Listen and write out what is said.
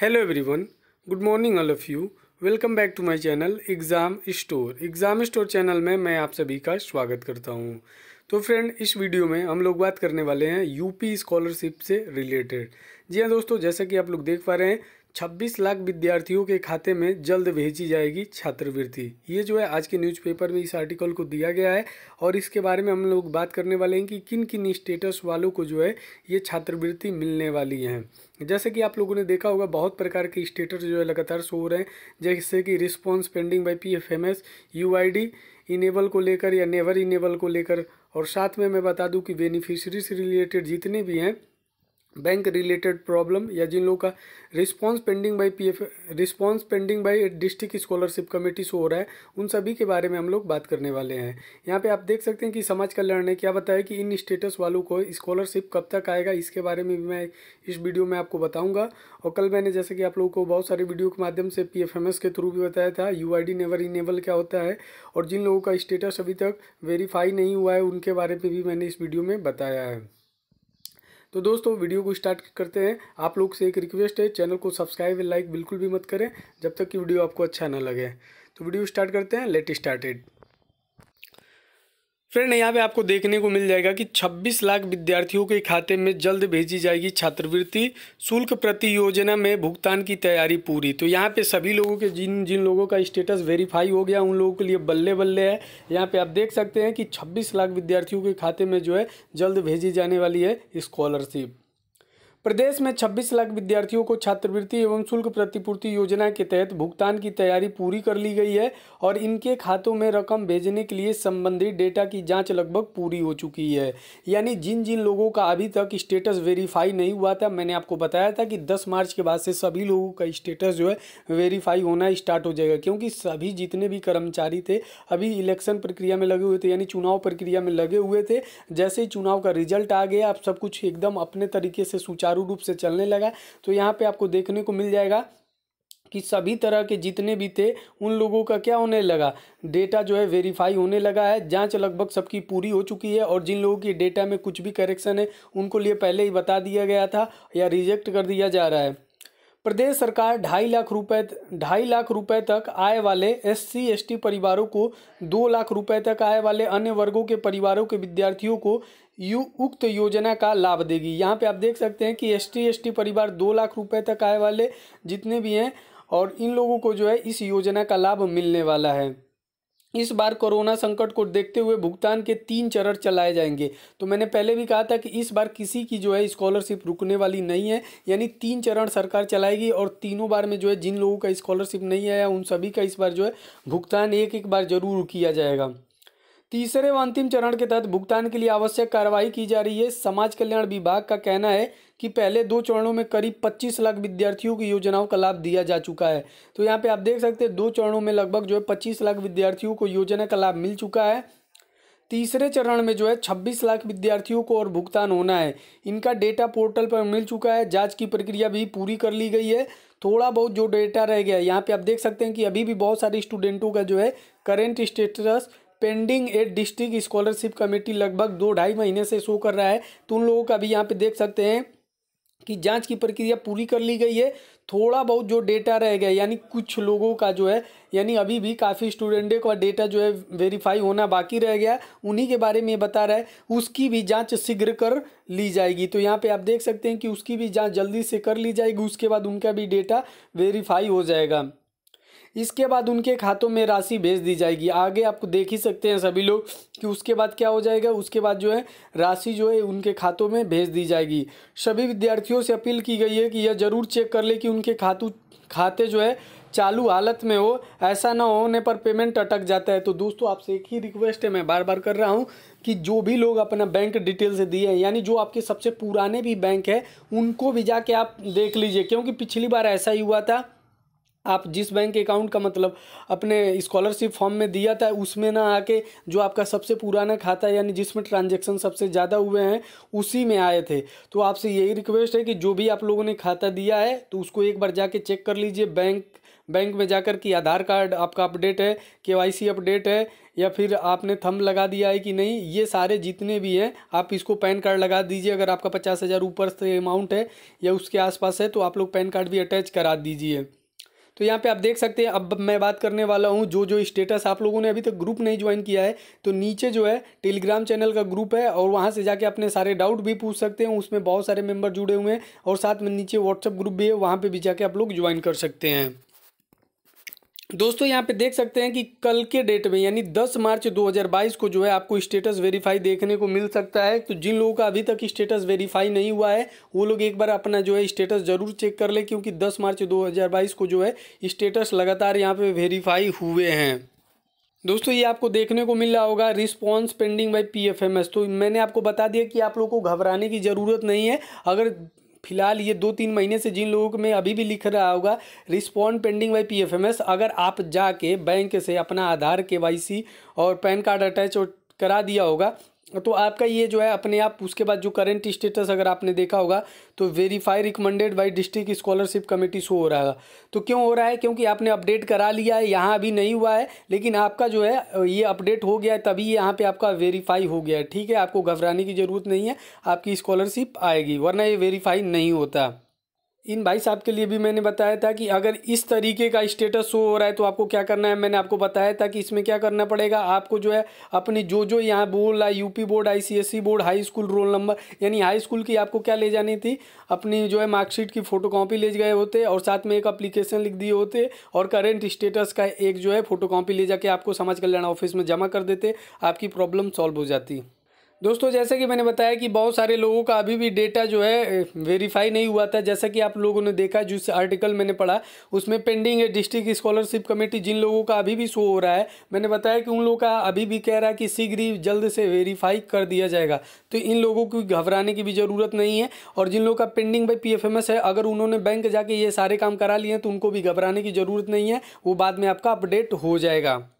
hello everyone good morning all of you welcome back to my channel exam store exam store channel में मैं आप सभी का स्वागत करता हूँ तो फ्रेंड इस वीडियो में हम लोग बात करने वाले हैं यूपी स्कॉलरशिप से रिलेटेड जी हाँ दोस्तों जैसा कि आप लोग देख पा रहे हैं छब्बीस लाख विद्यार्थियों के खाते में जल्द भेजी जाएगी छात्रवृत्ति ये जो है आज के न्यूज़पेपर में इस आर्टिकल को दिया गया है और इसके बारे में हम लोग बात करने वाले हैं कि किन किन स्टेटस वालों को जो है ये छात्रवृत्ति मिलने वाली है जैसे कि आप लोगों ने देखा होगा बहुत प्रकार के स्टेटस जो है लगातार शो हो रहे हैं जैसे कि response pending by P F M S U I D enable को लेकर या नेवर इनेबल को लेकर और साथ में मैं बता दूँ कि बेनिफिशरीज से रिलेटेड जितने भी हैं बैंक रिलेटेड प्रॉब्लम या जिन लोगों का response pending by PF response pending by district scholarship committee से हो रहा है उन सभी के बारे में हम लोग बात करने वाले हैं यहाँ पे आप देख सकते हैं कि समाज कल्याण ने क्या बताया कि इन स्टेटस वालों को स्कॉलरशिप कब तक आएगा इसके बारे में भी मैं इस वीडियो में आपको बताऊँगा और कल मैंने जैसे कि आप लोगों को बहुत सारे वीडियो के माध्यम से पी के थ्रू भी बताया था यू नेवर इनेबल क्या होता है और जिन लोगों का स्टेटस अभी तक वेरीफाई नहीं हुआ है उनके बारे में भी मैंने इस वीडियो में बताया है तो दोस्तों वीडियो को स्टार्ट करते हैं आप लोग से एक रिक्वेस्ट है चैनल को सब्सक्राइब लाइक बिल्कुल भी मत करें जब तक कि वीडियो आपको अच्छा ना लगे तो वीडियो स्टार्ट करते हैं लेट स्टार्टेड फ्रेंड यहाँ पे आपको देखने को मिल जाएगा कि 26 लाख विद्यार्थियों के खाते में जल्द भेजी जाएगी छात्रवृत्ति शुल्क प्रति योजना में भुगतान की तैयारी पूरी तो यहाँ पे सभी लोगों के जिन जिन लोगों का स्टेटस वेरीफाई हो गया उन लोगों के लिए बल्ले बल्ले है यहाँ पे आप देख सकते हैं कि 26 लाख विद्यार्थियों के खाते में जो है जल्द भेजी जाने वाली है स्कॉलरशिप प्रदेश में 26 लाख विद्यार्थियों को छात्रवृत्ति एवं शुल्क प्रतिपूर्ति योजना के तहत भुगतान की तैयारी पूरी कर ली गई है और इनके खातों में रकम भेजने के लिए संबंधित डेटा की जांच लगभग पूरी हो चुकी है यानी जिन जिन लोगों का अभी तक स्टेटस वेरीफाई नहीं हुआ था मैंने आपको बताया था कि दस मार्च के बाद से सभी लोगों का स्टेटस जो है वेरीफाई होना स्टार्ट हो जाएगा क्योंकि सभी जितने भी कर्मचारी थे अभी इलेक्शन प्रक्रिया में लगे हुए थे यानी चुनाव प्रक्रिया में लगे हुए थे जैसे ही चुनाव का रिजल्ट आ गया आप सब कुछ एकदम अपने तरीके से सूचा सुचारू रूप से चलने लगा तो यहाँ पे आपको देखने को मिल जाएगा कि सभी तरह के जितने भी थे उन लोगों का क्या होने लगा डेटा जो है वेरीफाई होने लगा है जांच लगभग सबकी पूरी हो चुकी है और जिन लोगों की डेटा में कुछ भी करेक्शन है उनको लिए पहले ही बता दिया गया था या रिजेक्ट कर दिया जा रहा है प्रदेश सरकार ढाई लाख रुपए ढाई लाख रुपए तक आय वाले एस सी एस टी परिवारों को दो लाख रुपए तक आय वाले अन्य वर्गों के परिवारों के विद्यार्थियों को यू उक्त योजना का लाभ देगी यहाँ पे आप देख सकते हैं कि एस टी परिवार दो लाख रुपए तक आए वाले जितने भी हैं और इन लोगों को जो है इस योजना का लाभ मिलने वाला है इस बार कोरोना संकट को देखते हुए भुगतान के तीन चरण चलाए जाएंगे तो मैंने पहले भी कहा था कि इस बार किसी की जो है स्कॉलरशिप रुकने वाली नहीं है यानी तीन चरण सरकार चलाएगी और तीनों बार में जो है जिन लोगों का स्कॉलरशिप नहीं आया उन सभी का इस बार जो है भुगतान एक एक बार जरूर किया जाएगा तीसरे व अंतिम चरण के तहत भुगतान के लिए आवश्यक कार्रवाई की जा रही है समाज कल्याण विभाग का कहना है कि पहले दो चरणों में करीब 25 लाख विद्यार्थियों की योजनाओं का लाभ दिया जा चुका है तो यहाँ पे आप देख सकते हैं दो चरणों में लगभग जो है 25 लाख विद्यार्थियों को योजना का लाभ मिल चुका है तीसरे चरण में जो है छब्बीस लाख विद्यार्थियों को और भुगतान होना है इनका डेटा पोर्टल पर मिल चुका है जाँच की प्रक्रिया भी पूरी कर ली गई है थोड़ा बहुत जो डेटा रह गया है यहाँ पे आप देख सकते हैं कि अभी भी बहुत सारे स्टूडेंटों का जो है current status pending at district scholarship committee लगभग दो ढाई महीने से शो कर रहा है तो उन लोगों का भी यहाँ पे देख सकते हैं कि जांच की प्रक्रिया पूरी कर ली गई है थोड़ा बहुत जो डेटा रह गया यानी कुछ लोगों का जो है यानी अभी भी काफ़ी स्टूडेंटों का डेटा जो है वेरीफाई होना बाकी रह गया उन्हीं के बारे में बता रहा है उसकी भी जांच शीघ्र कर ली जाएगी तो यहाँ पे आप देख सकते हैं कि उसकी भी जांच जल्दी से कर ली जाएगी उसके बाद उनका भी डेटा वेरीफाई हो जाएगा इसके बाद उनके खातों में राशि भेज दी जाएगी आगे आप देख ही सकते हैं सभी लोग कि उसके बाद क्या हो जाएगा उसके बाद जो है राशि जो है उनके खातों में भेज दी जाएगी सभी विद्यार्थियों से अपील की गई है कि यह ज़रूर चेक कर ले कि उनके खातों खाते जो है चालू हालत में हो ऐसा ना होने पर पेमेंट अटक जाता है तो दोस्तों आपसे एक ही रिक्वेस्ट है मैं बार बार कर रहा हूँ कि जो भी लोग अपना बैंक डिटेल्स दिए हैं यानी जो आपके सबसे पुराने भी बैंक है उनको भी जाके आप देख लीजिए क्योंकि पिछली बार ऐसा ही हुआ था आप जिस बैंक अकाउंट का मतलब अपने स्कॉलरशिप फॉर्म में दिया था उसमें ना आके जो आपका सबसे पुराना खाता यानी जिसमें ट्रांजैक्शन सबसे ज़्यादा हुए हैं उसी में आए थे तो आपसे यही रिक्वेस्ट है कि जो भी आप लोगों ने खाता दिया है तो उसको एक बार जाके चेक कर लीजिए बैंक बैंक में जाकर कि आधार कार्ड आपका अपडेट है के अपडेट है या फिर आपने थम लगा दिया है कि नहीं ये सारे जितने भी हैं आप इसको पैन कार्ड लगा दीजिए अगर आपका पचास हज़ार ऊपर से अमाउंट है या उसके आसपास है तो आप लोग पैन कार्ड भी अटैच करा दीजिए तो यहाँ पे आप देख सकते हैं अब मैं बात करने वाला हूँ जो जो स्टेटस आप लोगों ने अभी तक ग्रुप नहीं ज्वाइन किया है तो नीचे जो है टेलीग्राम चैनल का ग्रुप है और वहाँ से जाके अपने सारे डाउट भी पूछ सकते हैं उसमें बहुत सारे मेम्बर जुड़े हुए हैं और साथ में नीचे व्हाट्सअप ग्रुप भी है वहाँ पर भी जाके आप लोग ज्वाइन कर सकते हैं दोस्तों यहाँ पे देख सकते हैं कि कल के डेट में यानी 10 मार्च 2022 को जो है आपको स्टेटस वेरीफाई देखने को मिल सकता है तो जिन लोगों का अभी तक स्टेटस वेरीफाई नहीं हुआ है वो लोग एक बार अपना जो है स्टेटस ज़रूर चेक कर ले क्योंकि 10 मार्च 2022 को जो है स्टेटस लगातार यहाँ पे वेरीफाई हुए हैं दोस्तों ये आपको देखने को मिल रहा होगा response pending by P F M S तो मैंने आपको बता दिया कि आप लोगों को घबराने की ज़रूरत नहीं है अगर फिलहाल ये दो तीन महीने से जिन लोगों में अभी भी लिख रहा होगा respond pending by P F M S अगर आप जाके बैंक से अपना आधार के वाई सी और पैन कार्ड अटैच करा दिया होगा तो आपका ये जो है अपने आप उसके बाद जो करंट स्टेटस अगर आपने देखा होगा तो verify recommended by district scholarship committee show हो रहा है तो क्यों हो रहा है क्योंकि आपने अपडेट करा लिया है यहाँ अभी नहीं हुआ है लेकिन आपका जो है ये अपडेट हो गया है तभी यहाँ पे आपका वेरीफाई हो गया है ठीक है आपको घबराने की ज़रूरत नहीं है आपकी स्कॉलरशिप आएगी वरना ये वेरीफाई नहीं होता इन भाई साहब के लिए भी मैंने बताया था कि अगर इस तरीके का स्टेटस शो हो रहा है तो आपको क्या करना है मैंने आपको बताया था कि इसमें क्या करना पड़ेगा आपको जो है अपनी जो जो यहाँ बोर्ड है UP e board ICSC board high school roll number यानी हाई स्कूल की आपको क्या ले जानी थी अपनी जो है मार्कशीट की फ़ोटो ले गए होते और साथ में एक अप्लीकेशन लिख दिए होते और करेंट स्टेटस का एक जो है फ़ोटो ले जाके आपको समझ कर लेना ऑफिस में जमा कर देते आपकी प्रॉब्लम सॉल्व हो जाती दोस्तों जैसे कि मैंने बताया कि बहुत सारे लोगों का अभी भी डेटा जो है वेरीफाई नहीं हुआ था जैसा कि आप लोगों ने देखा जिस आर्टिकल मैंने पढ़ा उसमें पेंडिंग है डिस्ट्रिक्ट स्कॉलरशिप कमेटी जिन लोगों का अभी भी शो हो रहा है मैंने बताया कि उन लोगों का अभी भी कह रहा है कि शीघ्र ही जल्द से वेरीफाई कर दिया जाएगा तो इन लोगों को घबराने की भी ज़रूरत नहीं है और जिन लोगों का पेंडिंग भाई पी है अगर उन्होंने बैंक जाके ये सारे काम करा लिए हैं तो उनको भी घबराने की ज़रूरत नहीं है वो बाद में आपका अपडेट हो जाएगा